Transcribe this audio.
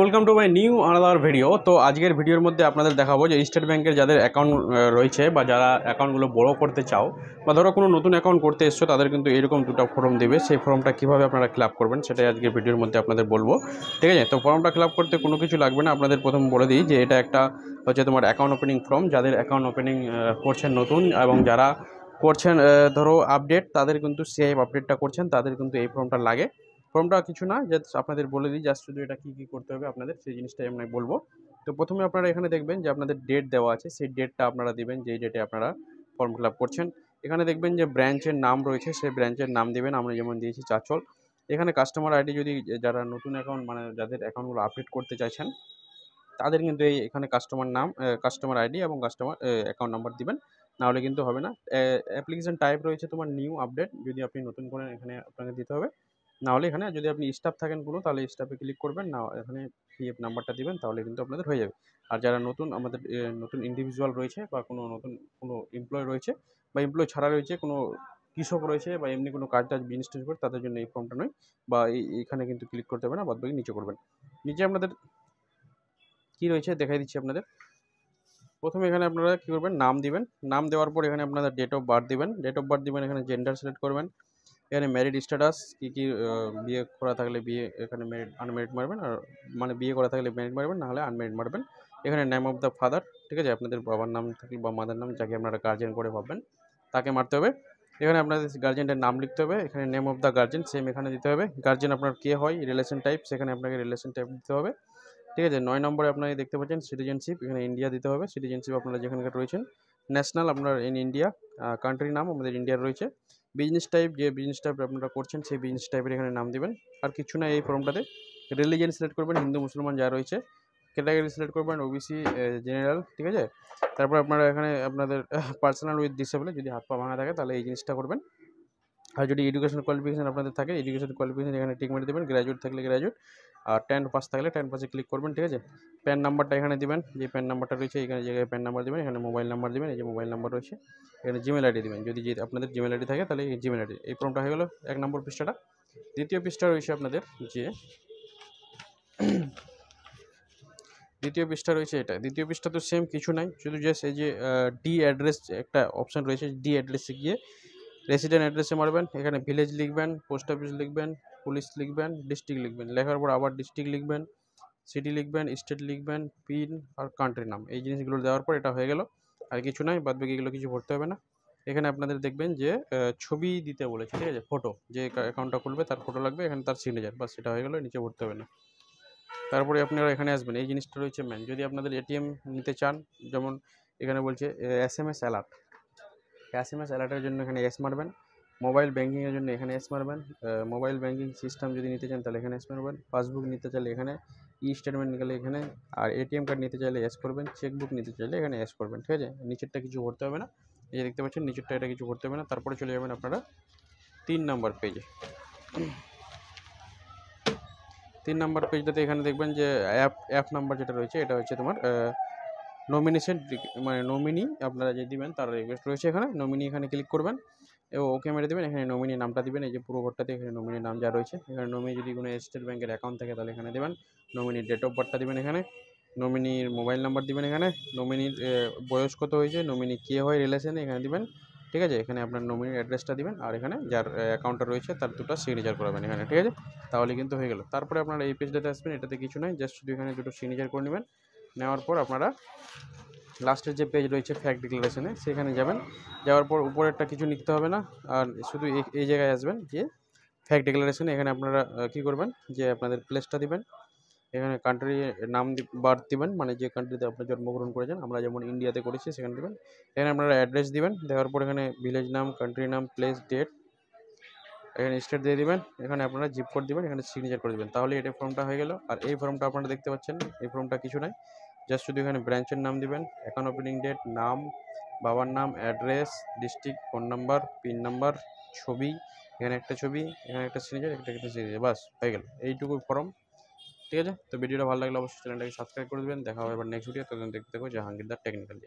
welcome to my new another video তো আজকের ভিডিওর মধ্যে আপনাদের দেখাবো যে স্টেট ব্যাংকের যাদের অ্যাকাউন্ট রয়েছে বা যারা অ্যাকাউন্টগুলো বড় করতে চাও বা ধরো কোনো নতুন অ্যাকাউন্ট করতে এসছো তাদের কিন্তু এরকম দুটো ফর্ম দেবে সেই ফর্মটা কীভাবে আপনারা ফিল করবেন সেটাই আজকের ভিডিওর মধ্যে আপনাদের বলবো ঠিক আছে তো ফর্মটা ফিল করতে কোনো কিছু লাগবে না আপনাদের প্রথম বলে দিই যে এটা একটা হচ্ছে তোমার অ্যাকাউন্ট ওপেনিং ফর্ম যাদের অ্যাকাউন্ট ওপেনিং করছেন নতুন এবং যারা করছেন ধরো আপডেট তাদের কিন্তু সেই আপডেটটা করছেন তাদের কিন্তু এই ফর্মটা লাগে ফর্মটা কিছু না জাস্ট আপনাদের বলে দিই জাস্ট শুধু এটা কী কী করতে হবে আপনাদের সেই জিনিসটাই আমি বলবো তো প্রথমে আপনারা এখানে দেখবেন যে আপনাদের ডেট দেওয়া আছে সেই ডেটটা আপনারা দেবেন যেই ডেটে আপনারা ফর্ম ফিল করছেন এখানে দেখবেন যে ব্রাঞ্চের নাম রয়েছে সেই ব্রাঞ্চের নাম দেবেন আমরা যেমন দিয়েছি চাচল এখানে কাস্টমার আইডি যদি যারা নতুন অ্যাকাউন্ট মানে যাদের অ্যাকাউন্টগুলো আপডেট করতে চাইছেন তাদের কিন্তু এই এখানে কাস্টমার নাম কাস্টমার আইডি এবং কাস্টমার অ্যাকাউন্ট নাম্বার দেবেন নাহলে কিন্তু হবে না অ্যাপ্লিকেশন টাইপ রয়েছে তোমার নিউ আপডেট যদি আপনি নতুন করেন এখানে আপনাকে দিতে হবে নাহলে এখানে যদি আপনি স্টাফ থাকেন কোনো তাহলে স্টাফে ক্লিক করবেন না এখানে পিএফ নাম্বারটা দিবেন তাহলে কিন্তু আপনাদের হয়ে যাবে আর যারা নতুন আমাদের নতুন ইন্ডিভিজুয়াল রয়েছে বা কোনো নতুন কোনো এমপ্লয় রয়েছে বা এমপ্লয় ছাড়া রয়েছে কোনো কৃষক রয়েছে বা এমনি কোনো কাজ টাজ বিজনেস টিজনেস করে তাদের জন্য এই ফর্মটা নয় বা এখানে কিন্তু ক্লিক করতে হবে না বাদবাকি নিচে করবেন নিচে আপনাদের কী রয়েছে দেখাই দিচ্ছি আপনাদের প্রথমে এখানে আপনারা কী করবেন নাম দিবেন নাম দেওয়ার পর এখানে আপনাদের ডেট অফ বার্থ দিবেন ডেট অফ বার্থ দিবেন এখানে জেন্ডার সিলেক্ট করবেন এখানে ম্যারিড স্ট্যাটাস কী কী বিয়ে করা থাকলে বিয়ে এখানে ম্যারিড আনম্যারিড মারবেন আর মানে বিয়ে করা থাকলে ম্যারিড মারবেন নাহলে আনম্যারিড মারবেন এখানে নেম অফ দ্য ফাদার ঠিক আছে আপনাদের বাবার নাম থাকলে বা মাদার নাম যাকে আপনারা গার্জেন করে ভাববেন তাকে মারতে হবে এখানে আপনাদের গার্জেনটার নাম লিখতে হবে এখানে name of the guardian same এখানে দিতে হবে গার্জেন আপনার কে হয় রিলেশন টাইপ সেখানে আপনাকে রিলেশন টাইপ দিতে হবে ঠিক আছে নয় নম্বরে আপনাকে দেখতে পাচ্ছেন সিটিজেনশিপ এখানে ইন্ডিয়া দিতে হবে সিটিজেনশিপ আপনারা যেখানকার রয়েছেন ন্যাশনাল আপনার ইন ইন্ডিয়া কান্ট্রির নাম আমাদের ইন্ডিয়ার রয়েছে বিজনেস টাইপ যে বিজনেস টাইপ আপনারা করছেন সেই বিজনেস টাইপের এখানে নাম দেবেন আর কিছু না এই ফর্মটাতে রিলিজিয়ান সিলেক্ট করবেন হিন্দু মুসলমান যা রয়েছে ক্যাটাগরি সিলেক্ট করবেন ওবিসি জেনারেল ঠিক আছে তারপর আপনারা এখানে আপনাদের পার্সোনাল উইথ ডিসেবলে যদি হাত পা ভাঙা থাকে তাহলে এই জিনিসটা করবেন আর যদি এডুকেশন কোয়ালিফিকেশান আপনাদের থাকে এডুকেশন কোয়ালিফিকেশান এখানে টিক মেরে দেবেন গ্র্যাজুয়েট থাকলে গ্র্যাজুয়েট আর টেন পাস থাকলে টেন পাসে ক্লিক করবেন ঠিক আছে প্যান নাম্বারটা এখানে দেবেন যে প্যান নাম্বারটা রয়েছে এখানে জায়গায় প্যান নাম্বার দেবেন এখানে মোবাইল নাম্বার দেবেন এই যে মোবাইল নাম্বার রয়েছে এখানে জিমেল আইডি দেবেন যদি যে আপনাদের জিমেল আইডি থাকে তাহলে এই জিমেল আইডি এই ফর্মটা হয়ে গেল এক নম্বর পৃষ্ঠাটা দ্বিতীয় পৃষ্ঠা রয়েছে আপনাদের যে দ্বিতীয় পৃষ্ঠা রয়েছে এটা দ্বিতীয় পৃষ্ঠা তো সেম কিছু নাই শুধু জাস্ট এই যে ডি অ্যাড্রেস একটা অপশান রয়েছে ডি অ্যাড্রেসে গিয়ে রেসিডেন্ট অ্যাড্রেসে মারবেন এখানে ভিলেজ লিখবেন পোস্ট অফিস লিখবেন পুলিশ লিখবেন ডিস্ট্রিক্ট লিখবেন লেখার পর আবার ডিস্ট্রিক্ট লিখবেন সিটি লিখবেন স্টেট লিখবেন পিন আর কান্ট্রি নাম এই জিনিসগুলো দেওয়ার পর এটা হয়ে গেল আর কিছু নাই বাদ বাকি এগুলো কিছু ভরতে হবে না এখানে আপনাদের দেখবেন যে ছবি দিতে বলেছে ঠিক আছে ফটো যে অ্যাকাউন্টটা খুলবে তার ফটো লাগবে এখানে তার সিগনেচার বাস সেটা হয়ে গেলো নিচে ভরতে হবে না তারপরে আপনারা এখানে আসবেন এই জিনিসটা রয়েছে ম্যান যদি আপনাদের এটিএম নিতে চান যেমন এখানে বলছে S M S alert M S অ্যালার্টের জন্য এখানে এস মারবেন মোবাইল ব্যাঙ্কিংয়ের জন্য এখানে এস মারবেন মোবাইল ব্যাঙ্কিং সিস্টেম যদি নিতে চান তাহলে এখানে এস মারবেন পাসবুক নিতে চাইলে এখানে ই স্টেটমেন্ট নিতে এখানে আর এটিএম কার্ড নিতে চাইলে এস করবেন চেকবুক নিতে চাইলে এখানে এস করবেন ঠিক আছে নিচেরটা কিছু করতে হবে না এই যে দেখতে পাচ্ছেন নিচেরটা এটা কিছু করতে হবে না তারপরে চলে যাবেন আপনারা তিন নম্বর পেজে তিন নম্বর পেজটাতে এখানে দেখবেন যে অ্যাপ অ্যাপ নাম্বার যেটা রয়েছে এটা হচ্ছে তোমার নমিনেশন মানে নমিনি আপনারা যে দিবেন তার রিকোয়েস্ট রয়েছে এখানে নমিনি এখানে ক্লিক করবেন এবং ওকে মেরে দেবেন এখানে নমিনি নামটা দেবেন এই যে পুরো ঘরটাতে এখানে নমিনির নাম যা রয়েছে এখানে নমিনি যদি কোনো স্টেট ব্যাংকের অ্যাকাউন্ট থাকে তাহলে এখানে দেবেন নমিনির ডেট অফ বার্থটা দেবেন এখানে নমিনির মোবাইল নাম্বার দিবেন এখানে নমিনির বয়স কত হয়েছে নমিনি কে হয় রিলেশনে এখানে দেবেন ঠিক আছে এখানে আপনার নমিনির অ্যাড্রেসটা দিবেন আর এখানে যার অ্যাকাউন্টটা রয়েছে তার দুটো সিগনেচার করাবেন এখানে ঠিক আছে তাহলে কিন্তু হয়ে গেল তারপরে আপনারা এই পেজটাতে আসবেন এটাতে কিছু নয় জাস্ট শুধু এখানে দুটো সিগনেচার করে নেবেন নেওয়ার পর আপনারা লাস্টের যে পেজ রয়েছে ফ্যাক্ট ডিক্লারেশনে সেখানে যাবেন যাওয়ার পর উপরেরটা কিছু লিখতে হবে না আর শুধু এই জায়গায় আসবেন যে ফ্যাক্ট ডিক্লারেশন এখানে আপনারা কি করবেন যে আপনাদের প্লেসটা দিবেন এখানে কান্ট্রি নাম বার্থ দিবেন মানে যে কান্ট্রিতে আপনারা জন্মগ্রহণ করেছেন আমরা যেমন ইন্ডিয়াতে করেছি সেখানে দেবেন এখানে আপনারা অ্যাড্রেস দিবেন দেওয়ার পর এখানে ভিলেজ নাম কান্ট্রি নাম প্লেস ডেট এখানে স্টেট দিয়ে দিবেন এখানে আপনারা জিপ কোড দিবেন এখানে সিগনেচার করে দেবেন তাহলে এটা ফর্মটা হয়ে গেল আর এই ফর্মটা আপনারা দেখতে পাচ্ছেন এই ফর্মটা কিছু নাই জাস্ট শুধু এখানে ব্রাঞ্চের নাম দিবেন অ্যাকাউন্ট ওপেনিং ডেট নাম বাবার নাম address district phone number pin number ছবি এখানে একটা ছবি এখানে একটা সিগনেচার একটা একটা সিগনেচার বাস হয়ে গেল এইটুকু ফর্ম ঠিক আছে তো ভিডিওটা ভালো লাগলে অবশ্যই চ্যানেলটাকে সাবস্ক্রাইব করে দেবেন দেখা হবে এবার নেক্সট ভিডিও তখন দেখতে থাকো জাহাঙ্গীরদার টেকনিক্যাল